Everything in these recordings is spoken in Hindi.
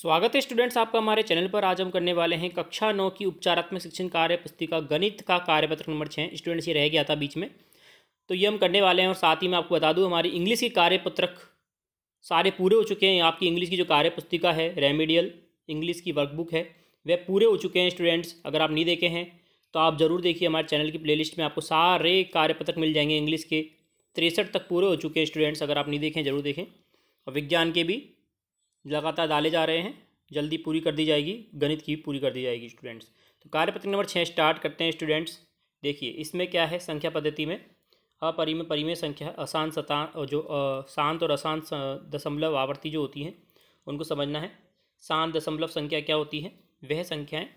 स्वागत है स्टूडेंट्स आपका हमारे चैनल पर आज हम करने वाले हैं कक्षा नौ की उपचारात्मक शिक्षण कार्य पुस्तिका गणित का कार्यपत्र नंबर छः स्टूडेंट्स ये रह गया था बीच में तो ये हम करने वाले हैं और साथ ही मैं आपको बता दूं हमारी इंग्लिश की कार्यपत्रक सारे पूरे हो चुके हैं आपकी इंग्लिश की जो कार्य पुस्तिका है रेमिडियल इंग्लिश की वर्कबुक है वह पूरे हो चुके हैं स्टूडेंट्स अगर आप नहीं देखे हैं तो आप ज़रूर देखिए हमारे चैनल की प्ले में आपको सारे कार्यपत्रक मिल जाएंगे इंग्लिश के तिरसठ तक पूरे हो चुके हैं स्टूडेंट्स अगर आप नहीं देखें जरूर देखें और विज्ञान के भी लगातार डाले जा रहे हैं जल्दी पूरी कर दी जाएगी गणित की पूरी कर दी जाएगी स्टूडेंट्स तो कार्यपत्र नंबर छः स्टार्ट करते हैं स्टूडेंट्स देखिए इसमें क्या है संख्या पद्धति में अपरिमय परिमय संख्या अशांत सतान और जो शांत और अशांत दशमलव आवर्ती जो होती हैं उनको समझना है शांत दशमलव संख्या क्या होती है वह संख्याएँ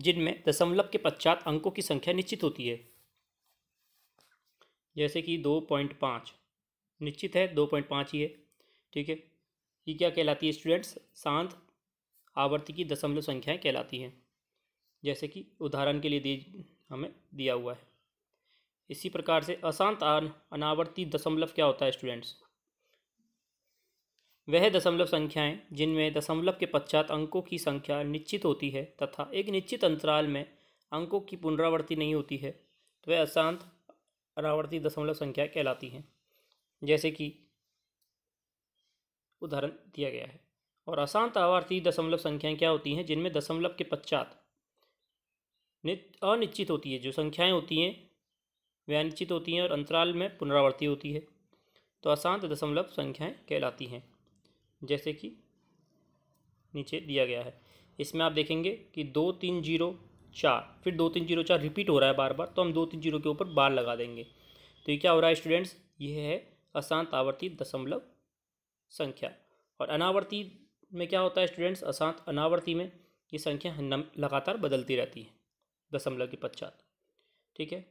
जिनमें दशमलव के पश्चात अंकों की संख्या निश्चित होती है जैसे कि दो पॉइंट पाँच निश्चित है दो पॉइंट पाँच ही है ठीक है ये क्या कहलाती है स्टूडेंट्स शांत आवर्ती की दशमलव संख्याएं कहलाती हैं जैसे कि उदाहरण के लिए दे हमें दिया हुआ है इसी प्रकार से अशांत अनावर्ती दशमलव क्या होता है स्टूडेंट्स वह दशमलव संख्याएं जिनमें दशमलव के पश्चात अंकों की संख्या निश्चित होती है तथा एक निश्चित अंतराल में अंकों की पुनरावृत्ति नहीं होती है तो वह अशांत अनावर्ती दशमलव संख्या कहलाती हैं जैसे कि उदाहरण दिया गया है और अशांत आवर्ती दशमलव संख्याएं क्या होती हैं जिनमें दशमलव के पश्चात अनिश्चित होती है जो संख्याएं होती हैं वे अनिश्चित होती हैं और अंतराल में पुनरावृत्ति होती है तो अशांत दशमलव संख्याएं कहलाती हैं जैसे कि नीचे दिया गया है इसमें आप देखेंगे कि दो तीन जीरो चार फिर दो तीन जीरो चार रिपीट हो रहा है बार बार तो हम दो तीन जीरो के ऊपर बार लगा देंगे तो ये क्या हो रहा है स्टूडेंट्स ये है अशांत आवर्ती दशमलव संख्या और अनावर्ती में क्या होता है स्टूडेंट्स अशांत अनावर्ती में ये संख्या लगातार बदलती रहती है दशमलव के पश्चात ठीक है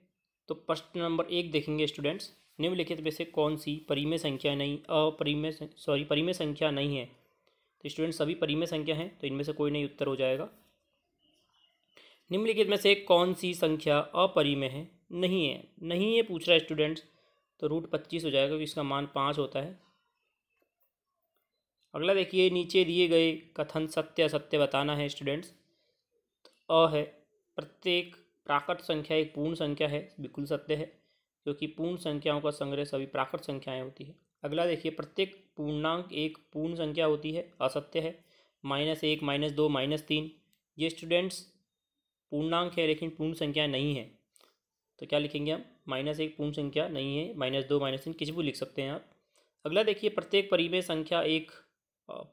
तो प्रश्न नंबर एक देखेंगे स्टूडेंट्स निम्नलिखित में से कौन सी परिमेय संख्या नहीं अपरिमेय सॉरी परिमेय संख्या नहीं है तो स्टूडेंट सभी परिमेय संख्या हैं तो इनमें से कोई नहीं उत्तर हो जाएगा निम्नलिखित में से कौन सी संख्या अपरिमेय है नहीं है नहीं है पूछ रहा है स्टूडेंट्स तो रूट पच्चीस हो जाएगा क्योंकि इसका मान पाँच होता है अगला देखिए नीचे दिए गए कथन सत्य असत्य बताना है स्टूडेंट्स अ है प्रत्येक प्राकट संख्या एक पूर्ण संख्या है बिल्कुल सत्य है क्योंकि पूर्ण संख्याओं का संग्रह सभी प्राकट संख्याएं होती है अगला देखिए प्रत्येक पूर्णांक एक पूर्ण संख्या होती है असत्य है माइनस एक माइनस दो माइनस तीन ये स्टूडेंट्स पूर्णांक है लेकिन पूर्ण संख्या नहीं है तो क्या लिखेंगे हम माइनस एक पूर्ण संख्या नहीं है माइनस दो माइनस तीन किसी भी लिख सकते हैं आप अगला देखिए प्रत्येक परिमेय संख्या एक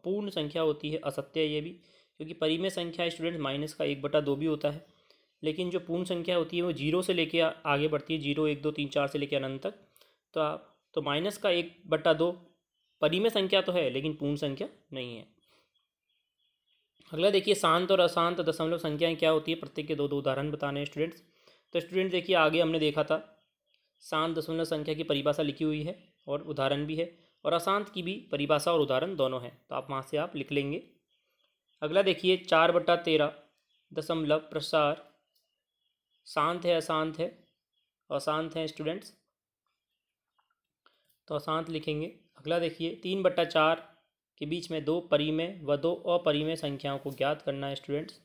पूर्ण संख्या होती है असत्य ये भी क्योंकि परिमेय संख्या स्टूडेंट माइनस का एक बटा दो भी होता है लेकिन जो पूर्ण संख्या होती है वो जीरो से लेके आगे बढ़ती है जीरो एक दो तीन चार से लेके अनंत तक तो आप तो माइनस का एक बट्टा दो परिमेय संख्या तो है लेकिन पूर्ण संख्या नहीं है अगला देखिए शांत और अशांत दशमलव संख्याएं क्या होती है प्रत्येक के दो दो उदाहरण बताने हैं स्टूडेंट्स तो स्टूडेंट देखिए आगे हमने देखा था शांत दशमलव संख्या की परिभाषा लिखी हुई है और उदाहरण भी है और अशांत की भी परिभाषा और उदाहरण दोनों हैं तो आप वहाँ से आप लिख लेंगे अगला देखिए चार बट्टा तेरह दशमलव प्रसार शांत है अशांत है अशांत हैं स्टूडेंट्स तो अशांत लिखेंगे अगला देखिए तीन बट्टा चार के बीच में दो परिमेय व दो अपरिमेय संख्याओं को ज्ञात करना है स्टूडेंट्स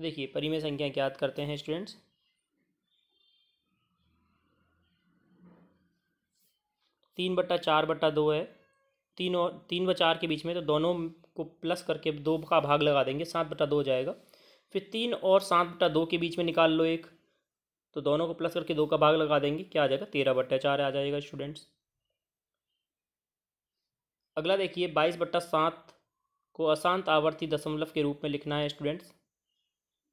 देखिए परिमेय संख्या ज्ञात करते हैं स्टूडेंट्स तीन बट्टा चार बट्टा दो है तीन और तीन व चार के बीच में तो दोनों को प्लस करके दो का भाग लगा देंगे सात बट्टा दो हो जाएगा फिर तीन और सात बट्टा दो के बीच में निकाल लो एक तो दोनों को प्लस करके दो का भाग लगा देंगे क्या आ जाएगा तेरह बट्टा चार आ जाएगा स्टूडेंट्स अगला देखिए बाईस बट्टा सात को अशांत आवर्ती दशमलव के रूप में लिखना है स्टूडेंट्स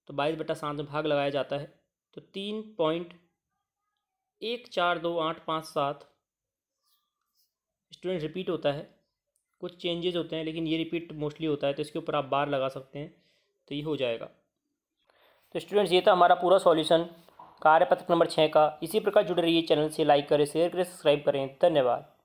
तो बाईस बट्टा सात में भाग लगाया जाता है तो तीन पॉइंट एक चार दो आठ पाँच सात स्टूडेंट रिपीट होता है कुछ चेंजेज़ होते हैं लेकिन ये रिपीट मोस्टली होता है तो इसके ऊपर आप बार लगा सकते हैं तो ये हो जाएगा तो स्टूडेंट्स ये था हमारा पूरा सॉल्यूशन कार्यपत्र नंबर छः का इसी प्रकार जुड़े रहिए चैनल से लाइक करें शेयर करें सब्सक्राइब करें धन्यवाद